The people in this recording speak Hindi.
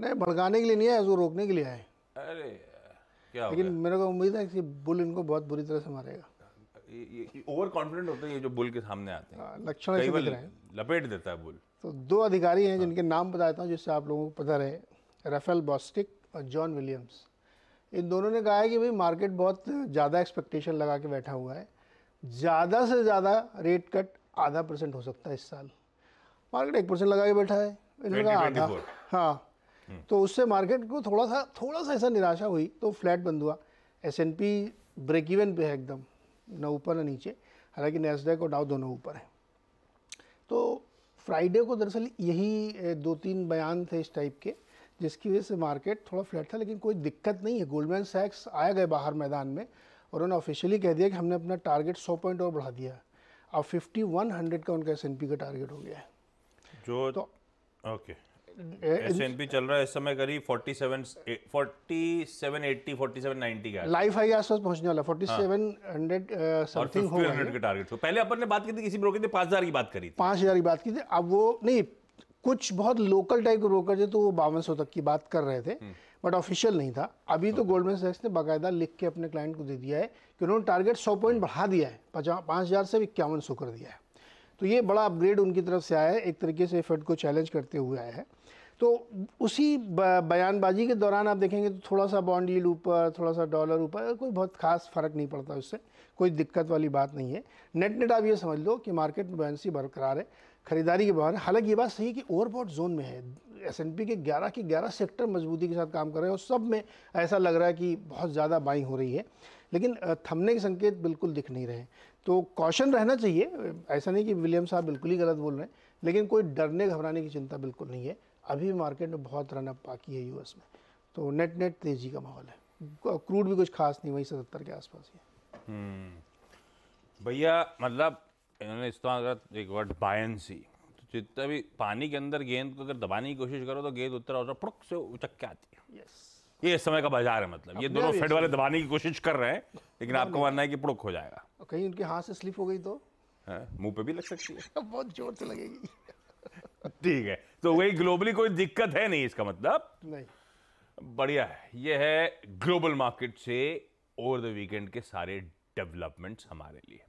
नहीं भड़काने के लिए नहीं आए उसको रोकने के लिए आए अरे क्या लेकिन मेरे को उम्मीद है कि बुल इनको बहुत बुरी तरह से मारेगा ये ओवर कॉन्फिडेंट होते हैं ये जो बुल के सामने आते हैं हाँ, लक्षण ऐसे दिख रहे हैं लपेट देता है बुल तो दो अधिकारी हैं हाँ। जिनके नाम बताता हूँ जिससे आप लोगों को पता रहे रफेल बॉस्टिक और जॉन विलियम्स इन दोनों ने कहा है कि भाई मार्केट बहुत ज़्यादा एक्सपेक्टेशन लगा के बैठा हुआ है ज़्यादा से ज़्यादा रेट कट आधा परसेंट हो सकता है इस साल मार्केट एक परसेंट लगा के बैठा है इन्होंने कहा आधा हाँ तो उससे मार्केट को थोड़ा सा थोड़ा सा ऐसा निराशा हुई तो फ्लैट बंद हुआ S N P break even पे है एकदम न ऊपर ना नीचे हालांकि नेस्डेक और डाउ दोनों ऊपर हैं तो फ्राइडे को दरअसल यही दो तीन बयान थे इस टाइप के जिसकी वजह से मार्केट थोड़ा फ्लैट था लेकिन कोई दिक्कत नहीं है गोल्डमैन सैक्स आए गए बाहर मैदान में और उन्होंने ऑफिशियली कह दिया कि हमने अपना टारगेट 100 पॉइंट और बढ़ा दिया अब फिफ्टी वन हंड्रेड का उनका एस का टारगेट हो गया है जो तो ओके एसएनपी चल रहा है इस समय करीब 47 4780 का लाइफ हाई आसपास पहुंचने वाला 4700 हाँ। समथिंग होगा 1500 के टारगेट पहले अपन ने बात की थी किसी ब्रोकर ने 5000 की बात करी थी 5000 की बात की थी अब वो नहीं कुछ बहुत लोकल टाइप के ब्रोकर थे तो वो बावन तक की बात कर रहे थे बट हम्म। ऑफिशियल नहीं था अभी तो गोल्डमैन सैक्स ने बाकायदा लिख के अपने क्लाइंट को दे दिया है कि उन्होंने टारगेट 100 पॉइंट बढ़ा दिया है पाँच हज़ार से इक्यावन सौ कर दिया है तो ये बड़ा अपग्रेड उनकी तरफ से आया है एक तरीके से फेड को चैलेंज करते हुए आया है तो उसी बयानबाजी के दौरान आप देखेंगे तो थोड़ा सा बॉन्ड यील्ड ऊपर थोड़ा सा डॉलर ऊपर कोई बहुत खास फ़र्क नहीं पड़ता उससे कोई दिक्कत वाली बात नहीं है नेट नेट आप ये समझ लो कि मार्केट बैलेंसी बरकरार है खरीदारी के बाहर हालांकि ये बात सही कि ओवरबॉट जोन में है एस के ग्यारह के ग्यारह सेक्टर मजबूती के साथ काम कर रहे हैं और सब में ऐसा लग रहा है कि बहुत ज़्यादा बाइंग हो रही है लेकिन थमने के संकेत बिल्कुल दिख नहीं रहे तो कॉशन रहना चाहिए ऐसा नहीं कि विलियम साहब बिल्कुल ही गलत बोल रहे हैं लेकिन कोई डरने घबराने की चिंता बिल्कुल नहीं है अभी मार्केट में बहुत रनअप बाकी है यूएस में तो नेट नेट तेज़ी का माहौल है क्रूड भी कुछ खास नहीं वही सतहत्तर के आसपास ही हम्म। भैया मतलब इन्होंने इस्तेमाल करा एक वर्ड बायंसी तो जितना भी पानी के अंदर गेंद को अगर दबाने की कोशिश करो तो गेंद उतरा उतरा तो पड़क से के आती है यस ये इस समय का बाजार है मतलब ये दोनों फेड वाले दबाने की कोशिश कर रहे हैं लेकिन आपको मानना है कि पुड़क हो जाएगा कहीं उनके हाथ से स्लिप हो गई तो हाँ, मुंह पे भी लग सकती है बहुत जोर से लगेगी ठीक है तो वही ग्लोबली कोई दिक्कत है नहीं इसका मतलब नहीं बढ़िया है यह है ग्लोबल मार्केट से ओवर द वीकेंड के सारे डेवलपमेंट्स हमारे लिए